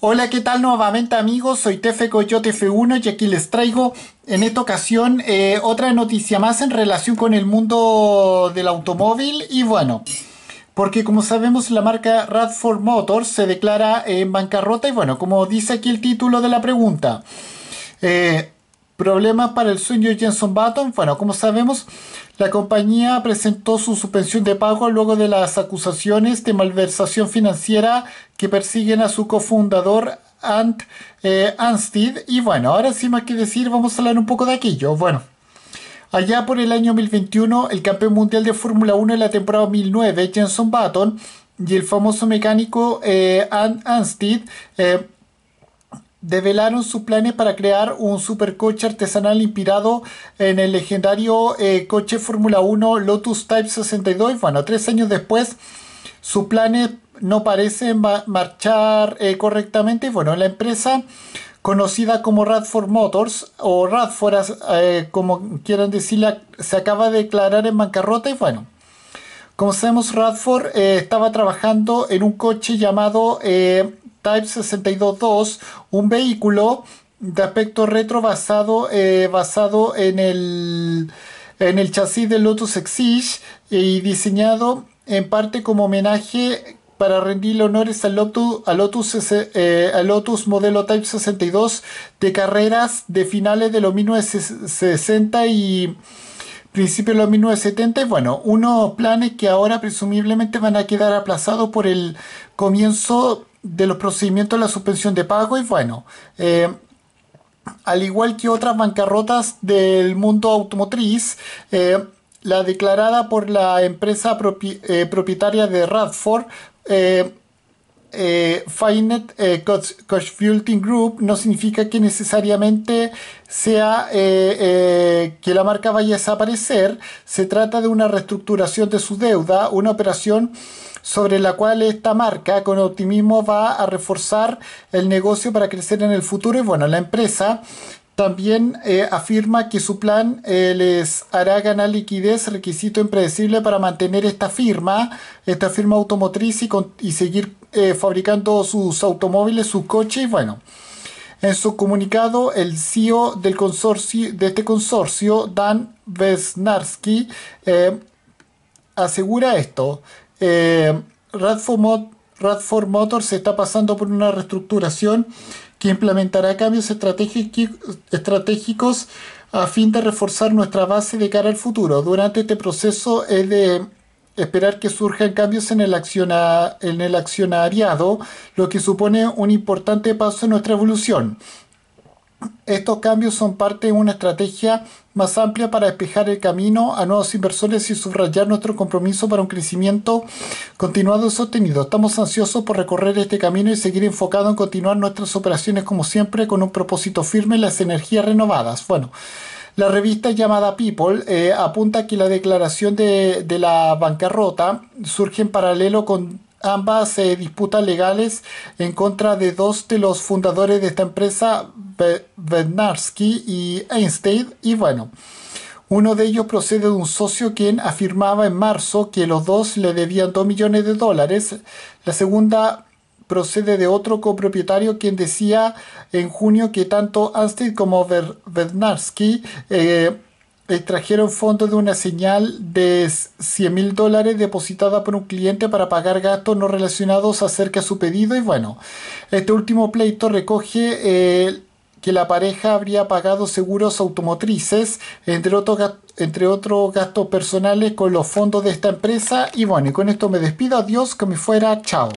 Hola, ¿qué tal nuevamente amigos? Soy Tefe Coyote F1 y aquí les traigo en esta ocasión eh, otra noticia más en relación con el mundo del automóvil y bueno, porque como sabemos la marca Radford Motors se declara en bancarrota y bueno, como dice aquí el título de la pregunta, eh, Problemas para el sueño de Jenson Button. Bueno, como sabemos, la compañía presentó su suspensión de pago luego de las acusaciones de malversación financiera que persiguen a su cofundador Ant eh, Anstead. Y bueno, ahora sí más que decir, vamos a hablar un poco de aquello. Bueno. Allá por el año 2021, el campeón mundial de Fórmula 1 en la temporada 2009, Jenson Button, y el famoso mecánico eh, Ant Anstead, eh, develaron sus planes para crear un supercoche artesanal inspirado en el legendario eh, coche Fórmula 1 Lotus Type 62. Bueno, tres años después, sus planes eh, no parecen marchar eh, correctamente. Bueno, la empresa conocida como Radford Motors o Radford, como quieran decirla, se acaba de declarar en bancarrota y bueno. Como sabemos, Radford estaba trabajando en un coche llamado Type 62.2, un vehículo de aspecto retro basado, eh, en, el, en el chasis del Lotus Exige y diseñado en parte como homenaje para rendirle honores al Lotus, al Lotus, eh, al Lotus modelo Type 62 de carreras de finales de los 1960 y principios de los 1970. Bueno, unos planes que ahora presumiblemente van a quedar aplazados por el comienzo de los procedimientos de la suspensión de pago y bueno, eh, al igual que otras bancarrotas del mundo automotriz, eh, la declarada por la empresa eh, propietaria de Radford eh, Finite eh, Group no significa que necesariamente sea eh, eh, que la marca vaya a desaparecer. Se trata de una reestructuración de su deuda, una operación sobre la cual esta marca con optimismo va a reforzar el negocio para crecer en el futuro. Y bueno, la empresa también eh, afirma que su plan eh, les hará ganar liquidez, requisito impredecible para mantener esta firma, esta firma automotriz y, seguir eh, fabricando sus automóviles, sus coches. Bueno, en su comunicado, el CEO del consorcio, de este consorcio, Dan Vesnarsky, asegura esto. Radford Motors está pasando por una reestructuración que implementará cambios estratégicos a fin de reforzar nuestra base de cara al futuro. Durante este proceso es de esperar que surjan cambios en el, en el accionariado, lo que supone un importante paso en nuestra evolución. Estos cambios son parte de una estrategia más amplia para despejar el camino a nuevos inversores y subrayar nuestro compromiso para un crecimiento continuado y sostenido. Estamos ansiosos por recorrer este camino y seguir enfocados en continuar nuestras operaciones como siempre con un propósito firme en las energías renovadas. Bueno, la revista llamada People eh, apunta que la declaración de la bancarrota surge en paralelo con ambas se eh, disputan legales en contra de dos de los fundadores de esta empresa, y Einstein, y bueno. Uno de ellos procede de un socio quien afirmaba en marzo que los dos le debían 2 millones de dólares. La segunda procede de otro copropietario quien decía en junio que tanto Einstein como Ver extrajeron fondos de una señal de 100 mil dólares depositada por un cliente para pagar gastos no relacionados acerca de su pedido y bueno, este último pleito recoge eh, que la pareja habría pagado seguros automotrices, entre otros entre otros gastos personales con los fondos de esta empresa y bueno, y con esto me despido, adiós, que me fuera, chao.